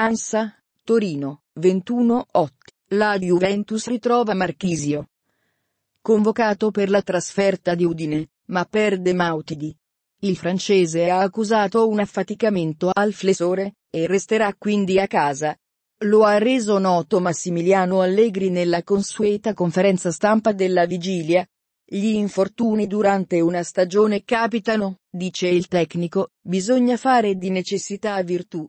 Ansa, Torino, 21-8. La Juventus ritrova Marchisio. Convocato per la trasferta di Udine, ma perde Mautidi. Il francese ha accusato un affaticamento al flessore, e resterà quindi a casa. Lo ha reso noto Massimiliano Allegri nella consueta conferenza stampa della vigilia. Gli infortuni durante una stagione capitano, dice il tecnico, bisogna fare di necessità virtù.